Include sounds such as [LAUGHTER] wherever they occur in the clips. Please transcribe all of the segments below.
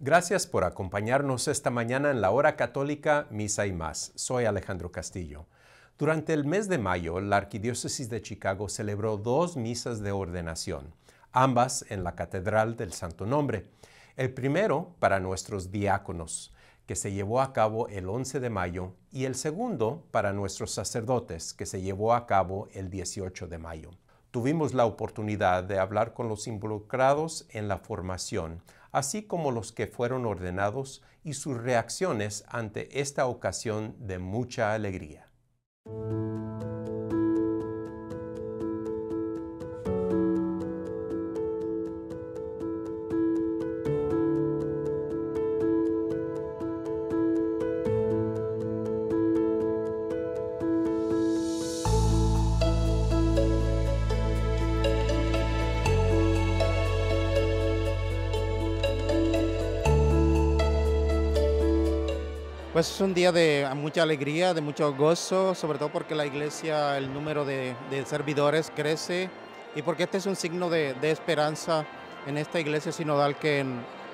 Gracias por acompañarnos esta mañana en la hora católica Misa y más. Soy Alejandro Castillo. Durante el mes de mayo, la Arquidiócesis de Chicago celebró dos misas de ordenación, ambas en la Catedral del Santo Nombre. El primero para nuestros diáconos, que se llevó a cabo el 11 de mayo, y el segundo para nuestros sacerdotes, que se llevó a cabo el 18 de mayo. Tuvimos la oportunidad de hablar con los involucrados en la formación así como los que fueron ordenados y sus reacciones ante esta ocasión de mucha alegría. Pues es un día de mucha alegría, de mucho gozo, sobre todo porque la iglesia, el número de, servidores crece y porque este es un signo de, esperanza en esta iglesia sinodal que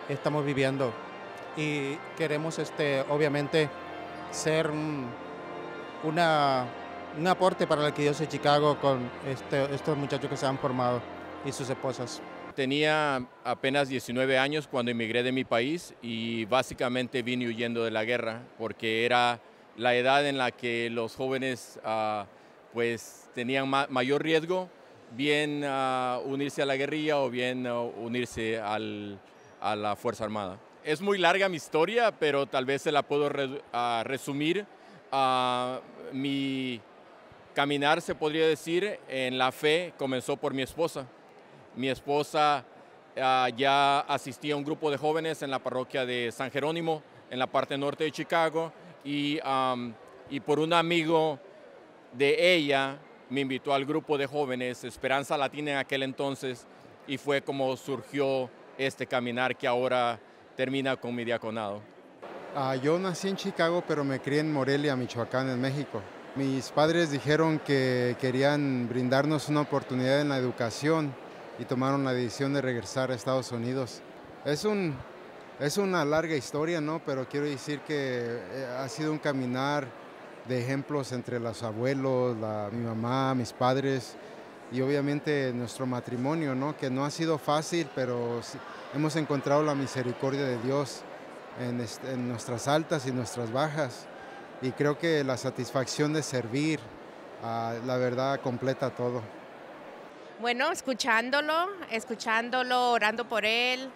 estamos viviendo. Y queremos, este, obviamente, ser un, aporte para el arquidiócesis de Chicago con este, estos muchachos que se han formado y sus esposas. Tenía apenas 19 años cuando emigré de mi país y básicamente vine huyendo de la guerra porque era la edad en la que los jóvenes ah, pues tenían mayor riesgo, bien ah, unirse a la guerrilla o bien ah, unirse a la Fuerza Armada. Es muy larga mi historia, pero tal vez se la puedo resumir. mi caminar, se podría decir, en la fe comenzó por mi esposa. Mi esposa ah, ya asistía a un grupo de jóvenes en la parroquia de San Jerónimo, en la parte norte de Chicago, y, por un amigo de ella me invitó al grupo de jóvenes Esperanza Latina en aquel entonces, y fue como surgió este caminar que ahora termina con mi diaconado. Ah, yo nací en Chicago, pero me crié en Morelia, Michoacán, en México. Mis padres dijeron que querían brindarnos una oportunidad en la educación y tomaron la decisión de regresar a Estados Unidos. Es, un, es una larga historia, ¿no? Pero quiero decir que eh, ha sido un caminar de ejemplos entre los abuelos, mi mamá, mis padres y obviamente nuestro matrimonio, ¿no? Que no ha sido fácil, pero hemos encontrado la misericordia de Dios en, nuestras altas y nuestras bajas. Y creo que la satisfacción de servir, ah, la verdad, completa todo. Bueno, escuchándolo, escuchándolo, orando por él,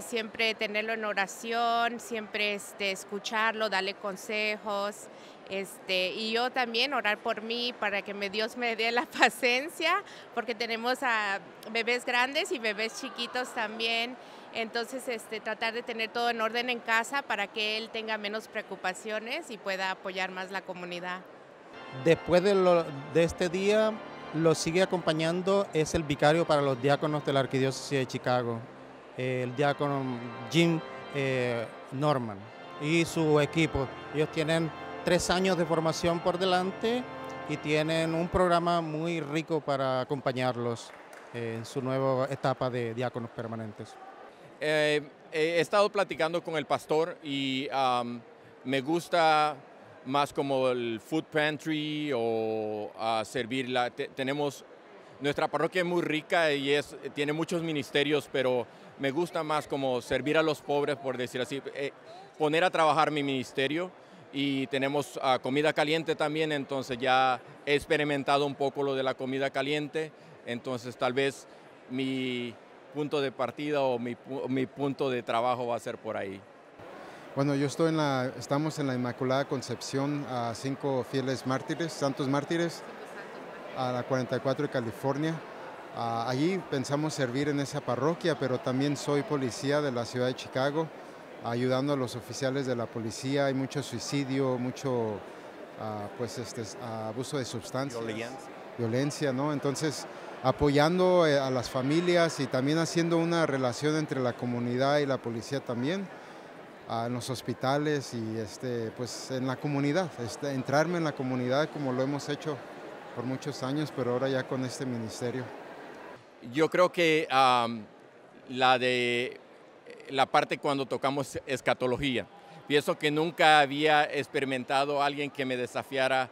siempre tenerlo en oración, siempre este, escucharlo, darle consejos. Este, y yo también orar por mí para que me, Dios me dé la [LAUGHS] paciencia, porque tenemos a bebés grandes y bebés chiquitos también. Entonces, este, tratar de tener todo en orden en casa para que él tenga menos preocupaciones y pueda apoyar más la comunidad. Después de este día, lo sigue acompañando es el vicario para los diáconos de la Arquidiócesis de Chicago, el diácono Jim eh, Norman y su equipo. Ellos tienen tres años de formación por delante y tienen un programa muy rico para acompañarlos eh, en su nueva etapa de diáconos permanentes. Eh, he estado platicando con el pastor y me gusta más como el food pantry o a servir tenemos, nuestra parroquia es muy rica y es, tiene muchos ministerios, pero me gusta más como servir a los pobres, por decir así, eh, poner a trabajar mi ministerio y tenemos a ah, comida caliente también, entonces ya he experimentado un poco lo de la comida caliente, entonces tal vez mi punto de partida o mi, mi punto de trabajo va a ser por ahí. Bueno, yo estoy en la, estamos en la Inmaculada Concepción a cinco fieles mártires, santos mártires, a la 44 de California. Ah, allí pensamos servir en esa parroquia, pero también soy policía de la ciudad de Chicago, ayudando a los oficiales de la policía. Hay mucho suicidio, mucho ah, pues este, ah, abuso de sustancias, violencia. violencia, ¿no? Entonces, apoyando eh, a las familias y también haciendo una relación entre la comunidad y la policía también en los hospitales y este, pues en la comunidad, este, entrarme en la comunidad como lo hemos hecho por muchos años, pero ahora ya con este ministerio. Yo creo que la de la parte cuando tocamos escatología, pienso que nunca había experimentado a alguien que me desafiara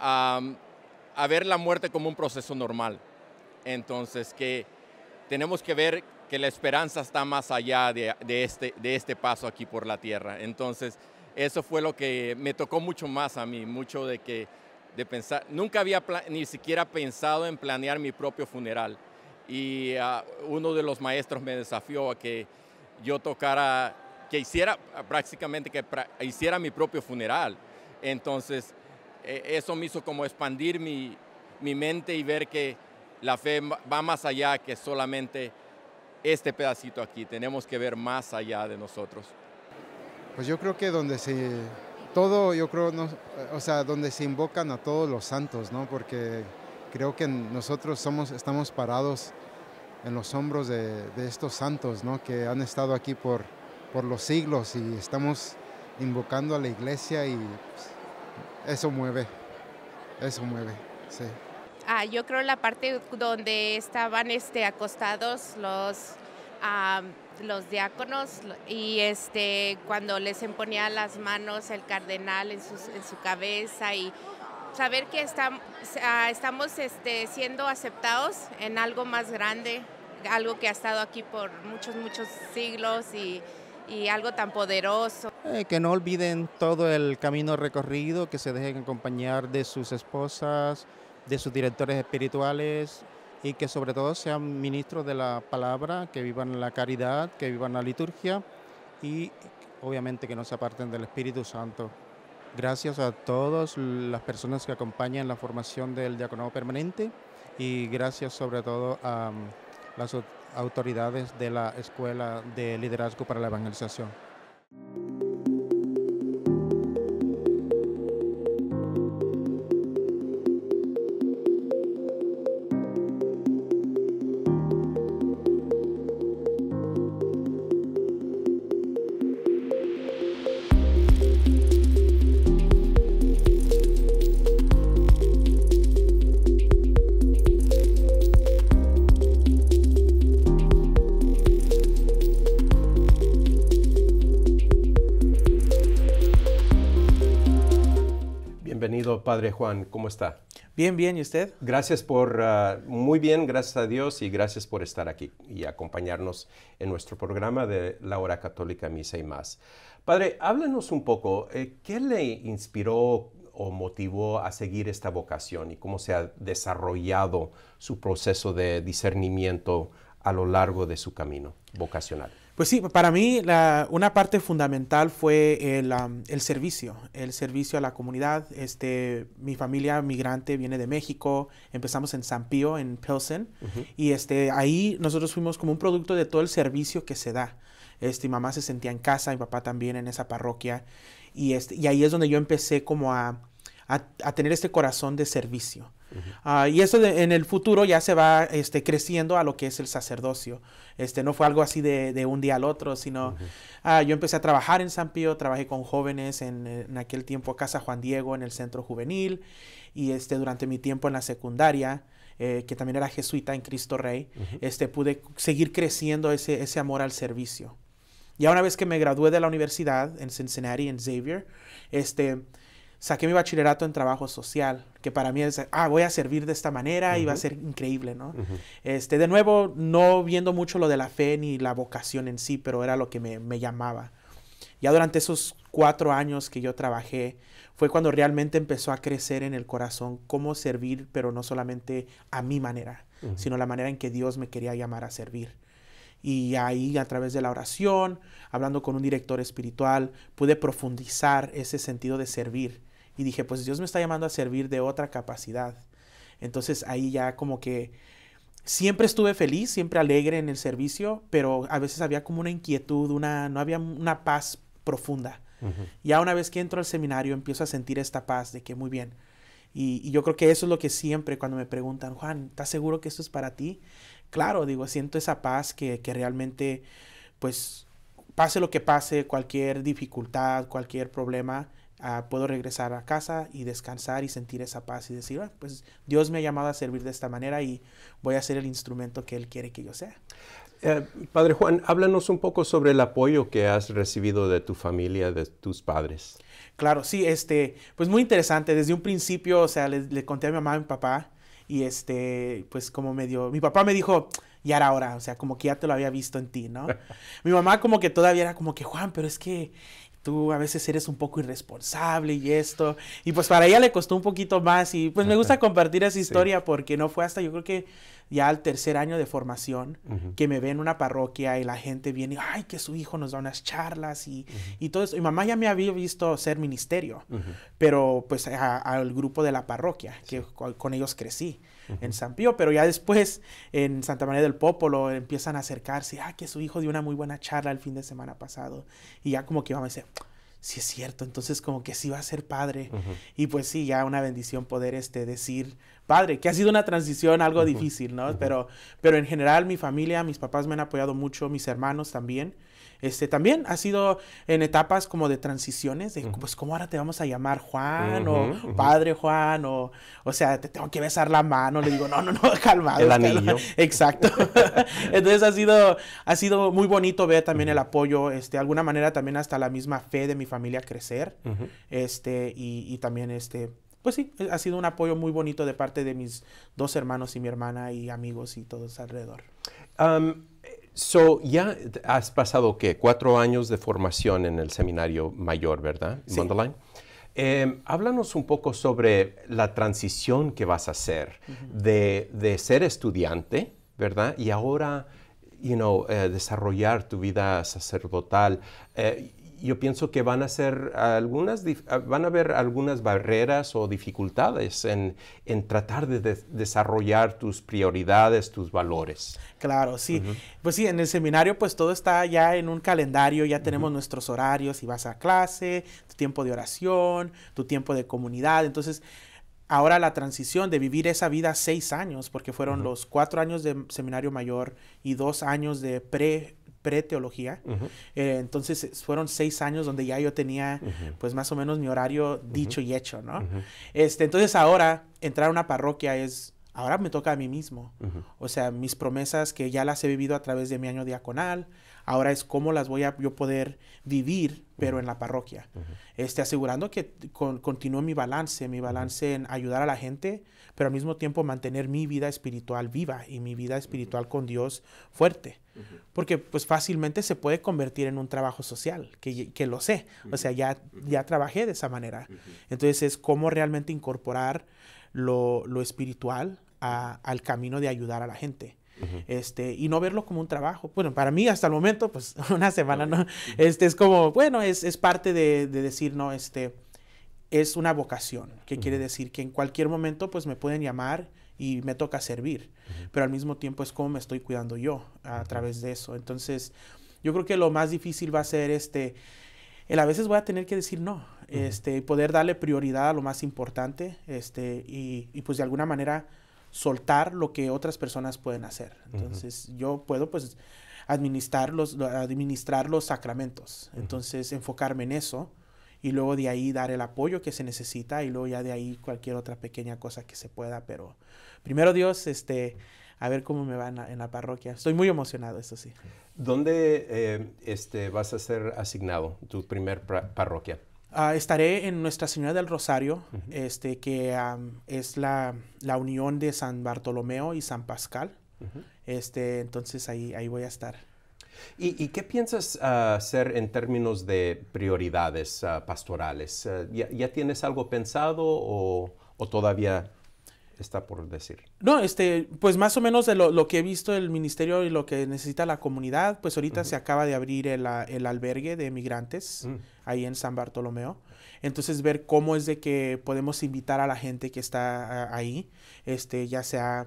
a ver la muerte como un proceso normal. Entonces que tenemos que ver que la esperanza está más allá de, este, de este paso aquí por la tierra. Entonces, eso fue lo que me tocó mucho más a mí, mucho de que de pensar, nunca había ni siquiera pensado en planear mi propio funeral. Y ah, uno de los maestros me desafió a que yo tocara, que hiciera prácticamente, que hiciera mi propio funeral. Entonces, e, eso me hizo como expandir mi, mi mente y ver que la fe va más allá que solamente este pedacito aquí, tenemos que ver más allá de nosotros. Pues yo creo que donde se todo, yo creo, o sea, donde se invocan a todos los santos, ¿no? Porque creo que nosotros somos, estamos parados en los hombros de, estos santos, ¿no? Que han estado aquí por, por los siglos y estamos invocando a la iglesia y pues, eso mueve, eso mueve, sí. Ah, yo creo la parte donde estaban este, acostados los, los diáconos y este, cuando les imponía las manos el cardenal en, su cabeza y saber que ah, estamos este, siendo aceptados en algo más grande, algo que ha estado aquí por muchos, muchos siglos y, algo tan poderoso. Eh, que no olviden todo el camino recorrido, que se dejen acompañar de sus esposas, de sus directores espirituales y que sobre todo sean ministros de la palabra, que vivan la caridad, que vivan la liturgia y obviamente que no se aparten del Espíritu Santo. Gracias a todas las personas que acompañan la formación del diaconado permanente y gracias sobre todo a um, las autoridades de la Escuela de Liderazgo para la Evangelización. Padre Juan, ¿cómo está? Bien, bien, ¿y usted? Gracias por, ah, muy bien, gracias a Dios y gracias por estar aquí y acompañarnos en nuestro programa de la hora católica, misa y más. Padre, háblanos un poco, eh, ¿qué le inspiró o motivó a seguir esta vocación y cómo se ha desarrollado su proceso de discernimiento a lo largo de su camino vocacional? Pues sí, para mí una parte fundamental fue el, servicio, el servicio a la comunidad. Este, mi familia migrante viene de México, empezamos en San Pío, en Pilsen, y este, ahí nosotros fuimos como un producto de todo el servicio que se da. Este, mi mamá se sentía en casa, mi papá también en esa parroquia, y, este, y ahí es donde yo empecé como a tener este corazón de servicio. Ah, y eso en el futuro ya se va este, creciendo a lo que es el sacerdocio. Este, no fue algo así de, un día al otro, sino ah, yo empecé a trabajar en San Pío, trabajé con jóvenes en, aquel tiempo Casa Juan Diego, en el centro juvenil, y este, durante mi tiempo en la secundaria. Eh, que también era jesuita en Cristo Rey, este, pude seguir creciendo ese, ese amor al servicio. Ya una vez que me gradué de la universidad en Cincinnati, en Xavier, este, saqué mi bachillerato en trabajo social, que para mí es, ah, voy a servir de esta manera y va a ser increíble, ¿no? este, de nuevo, no viendo mucho lo de la fe ni la vocación en sí, pero era lo que me, me llamaba. Ya durante esos cuatro años que yo trabajé, fue cuando realmente empezó a crecer en el corazón cómo servir, pero no solamente a mi manera, sino la manera en que Dios me quería llamar a servir. Y ahí a través de la oración, hablando con un director espiritual, pude profundizar ese sentido de servir y dije, pues Dios me está llamando a servir de otra capacidad. Entonces ahí ya como que siempre estuve feliz, siempre alegre en el servicio, pero a veces había como una inquietud, una, no había una paz profunda. y Ya una vez que entro al seminario empiezo a sentir esta paz de que muy bien. Y, yo creo que eso es lo que siempre cuando me preguntan, Juan, ¿estás seguro que esto es para ti? Claro, digo, siento esa paz que, que realmente, pues, pase lo que pase, cualquier dificultad, cualquier problema, Ah, puedo regresar a casa y descansar y sentir esa paz y decir, ah, pues Dios me ha llamado a servir de esta manera y voy a ser el instrumento que Él quiere que yo sea. Eh, padre Juan, háblanos un poco sobre el apoyo que has recibido de tu familia, de tus padres. Claro, sí, este, pues muy interesante. Desde un principio, o sea, le, conté a mi mamá y a mi papá y este, pues como me dio, mi papá me dijo, ya era hora, o sea, como que ya te lo había visto en ti, ¿no? [LAUGHS] Mi mamá como que todavía era como que, Juan, pero es que tú a veces eres un poco irresponsable y esto. Y pues para ella le costó un poquito más y pues me gusta compartir esa historia porque no fue hasta yo creo que ya al tercer año de formación que me ve en una parroquia y la gente viene, ay, que su hijo nos da unas charlas y, y todo eso. Y mamá ya me había visto ser ministerio, pero pues al grupo de la parroquia, que con, ellos crecí en San Pío, pero ya después en Santa María del Popolo empiezan a acercarse, ah, que su hijo dio una muy buena charla el fin de semana pasado, y ya como que vamos a decir, sí es cierto, entonces como que sí va a ser padre, y pues sí, ya una bendición poder este, decir padre, que ha sido una transición algo difícil, ¿no? pero, pero en general mi familia, mis papás me han apoyado mucho, mis hermanos también, este, también ha sido en etapas como de transiciones, de pues cómo ahora te vamos a llamar Juan o Padre Juan o, sea, te tengo que besar la mano. Le digo, no, no, no, [LAUGHS] calmado. El [LAUGHS] Exacto. [LAUGHS] Entonces ha sido, ha sido muy bonito ver también el apoyo, este, de alguna manera también hasta la misma fe de mi familia crecer, este, y, también este, pues sí, ha sido un apoyo muy bonito de parte de mis dos hermanos y mi hermana y amigos y todos alrededor. So, ya has pasado, ¿qué? Cuatro años de formación en el seminario mayor, ¿verdad? Sí. Em, háblanos un poco sobre la transición que vas a hacer de, de, ser estudiante, ¿verdad? Y ahora, you know, eh, desarrollar tu vida sacerdotal. Eh, yo pienso que van a ser algunas, ah, van a haber algunas barreras o dificultades en, tratar de, desarrollar tus prioridades, tus valores. Claro, sí. Pues sí, en el seminario pues todo está ya en un calendario, ya tenemos nuestros horarios y vas a clase, tu tiempo de oración, tu tiempo de comunidad, entonces ahora la transición de vivir esa vida seis años, porque fueron los cuatro años de seminario mayor y dos años de pre pre-teología. Eh, entonces eh, fueron seis años donde ya yo tenía pues más o menos mi horario dicho y hecho, ¿no? este, entonces ahora entrar a una parroquia es, ahora me toca a mí mismo. O sea, mis promesas que ya las he vivido a través de mi año diaconal, ahora es cómo las voy a yo poder vivir, pero en la parroquia. Este, asegurando que continúe mi balance, mi balance en ayudar a la gente, pero al mismo tiempo mantener mi vida espiritual viva y mi vida espiritual con Dios fuerte. Porque pues fácilmente se puede convertir en un trabajo social, que, lo sé, o sea, ya, ya trabajé de esa manera. Entonces es cómo realmente incorporar lo, espiritual al camino de ayudar a la gente. este, y no verlo como un trabajo. Bueno, para mí hasta el momento, pues [LAUGHS] una semana, ¿no? Este es como, bueno, es, parte de, decir, no, este, es una vocación, que quiere decir que en cualquier momento pues me pueden llamar y me toca servir, pero al mismo tiempo es como me estoy cuidando yo a través de eso. Entonces, yo creo que lo más difícil va a ser este el a veces voy a tener que decir no, este poder darle prioridad a lo más importante, este y, pues de alguna manera soltar lo que otras personas pueden hacer. Entonces, yo puedo pues administrar administrar los sacramentos. Entonces, enfocarme en eso y luego de ahí dar el apoyo que se necesita y luego ya de ahí cualquier otra pequeña cosa que se pueda, pero primero Dios, este, a ver cómo me va en la, parroquia. Estoy muy emocionado, eso sí. ¿Dónde eh, este, vas a ser asignado tu primer parroquia? Ah, estaré en Nuestra Señora del Rosario, este, que es la, unión de San Bartolomeo y San Pascal. este, entonces ahí, ahí voy a estar. ¿Y, qué piensas ah, hacer en términos de prioridades ah, pastorales? Ah, ¿ya, tienes algo pensado o, todavía está por decir? No, este, pues más o menos de lo, que he visto el ministerio y lo que necesita la comunidad, pues ahorita se acaba de abrir el, albergue de migrantes mm. ahí en San Bartolomeo. Entonces ver cómo es de que podemos invitar a la gente que está ahí, este, ya sea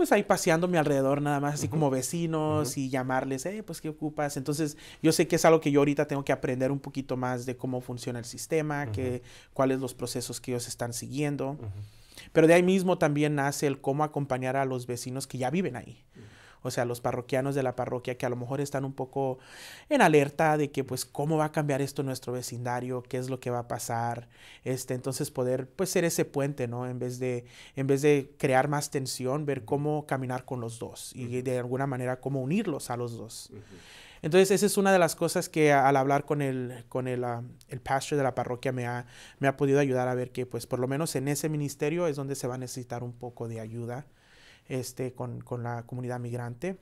pues ahí paseándome alrededor nada más, así como vecinos y llamarles, eh, pues qué ocupas. Entonces, yo sé que es algo que yo ahorita tengo que aprender un poquito más de cómo funciona el sistema, cuáles son cuáles los procesos que ellos están siguiendo. Pero de ahí mismo también nace el cómo acompañar a los vecinos que ya viven ahí o sea, los parroquianos de la parroquia que a lo mejor están un poco en alerta de que pues cómo va a cambiar esto nuestro vecindario, qué es lo que va a pasar, este, entonces poder pues ser ese puente, ¿no? En vez de, en vez de crear más tensión, ver cómo caminar con los dos y de alguna manera cómo unirlos a los dos. Entonces, esa es una de las cosas que al hablar con el, con el, ah, el pastor de la parroquia me ha, me ha, podido ayudar a ver que, pues, por lo menos en ese ministerio es donde se va a necesitar un poco de ayuda este, con, la comunidad migrante.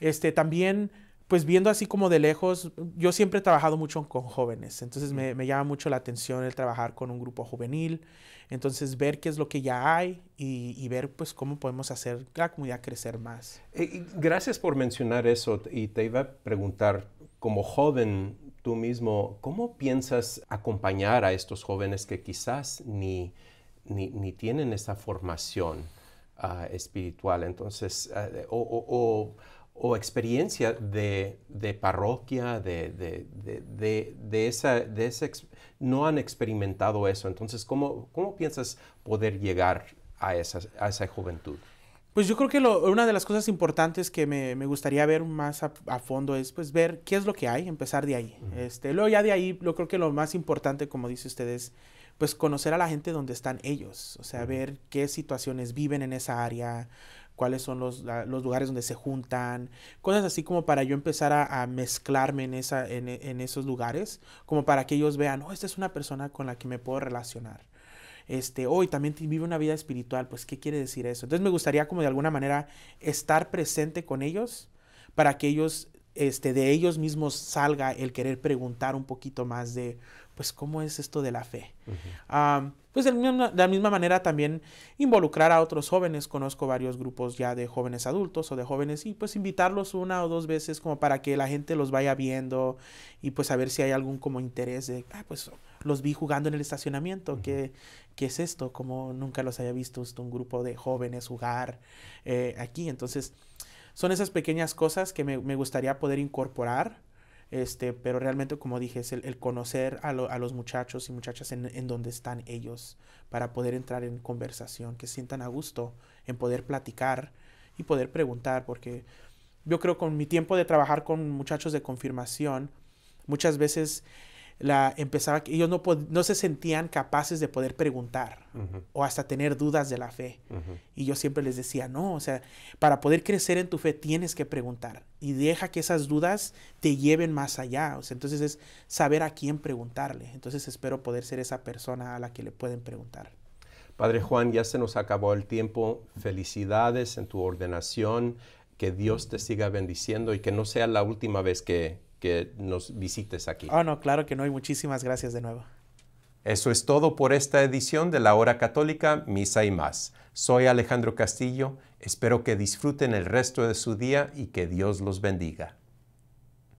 Este, también, pues viendo así como de lejos, yo siempre he trabajado mucho con jóvenes, entonces me, llama mucho la atención el trabajar con un grupo juvenil, entonces ver qué es lo que ya hay y, ver pues cómo podemos hacer la comunidad crecer más. Eh, gracias por mencionar eso y te iba a preguntar, como joven tú mismo, ¿cómo piensas acompañar a estos jóvenes que quizás ni, ni, ni tienen esa formación? Ah, espiritual. Entonces, ah, o, o, experiencia de, de parroquia, de, de, de, esa, de esa no han experimentado eso. Entonces, ¿cómo, cómo piensas poder llegar a esa, a esa juventud? Pues yo creo que lo, una de las cosas importantes que me, me gustaría ver más a, fondo es pues ver qué es lo que hay, empezar de ahí. este, luego ya de ahí, yo creo que lo más importante, como dice usted, es pues conocer a la gente donde están ellos, o sea, ver qué situaciones viven en esa área, cuáles son los, lugares donde se juntan, cosas así como para yo empezar a, mezclarme en, esa, en, esos lugares, como para que ellos vean, oh, esta es una persona con la que me puedo relacionar. Este, hoy oh, también vive una vida espiritual, pues, ¿qué quiere decir eso? Entonces me gustaría como de alguna manera estar presente con ellos para que ellos este, de ellos mismos salga el querer preguntar un poquito más de, pues cómo es esto de la fe. pues de la, misma, manera también involucrar a otros jóvenes. Conozco varios grupos ya de jóvenes adultos o de jóvenes y pues invitarlos una o dos veces como para que la gente los vaya viendo y pues a ver si hay algún como interés de, ah, pues los vi jugando en el estacionamiento, ¿Qué, es esto? Como nunca los haya visto un grupo de jóvenes jugar eh, aquí. Entonces son esas pequeñas cosas que me gustaría poder incorporar este, pero realmente, como dije, es el, conocer a, los muchachos y muchachas en, en, donde están ellos para poder entrar en conversación, que sientan a gusto en poder platicar y poder preguntar, porque yo creo con mi tiempo de trabajar con muchachos de confirmación, muchas veces la, empezaba, ellos no, no se sentían capaces de poder preguntar o hasta tener dudas de la fe. Y yo siempre les decía, no, o sea, para poder crecer en tu fe tienes que preguntar y deja que esas dudas te lleven más allá. O sea, entonces es saber a quién preguntarle. Entonces espero poder ser esa persona a la que le pueden preguntar. Padre Juan, ya se nos acabó el tiempo. Felicidades en tu ordenación. Que Dios te siga bendiciendo y que no sea la última vez que, que nos visites aquí. oh, no, claro que no, y muchísimas gracias de nuevo. Eso es todo por esta edición de La Hora Católica, Misa y más. Soy Alejandro Castillo, espero que disfruten el resto de su día y que Dios los bendiga.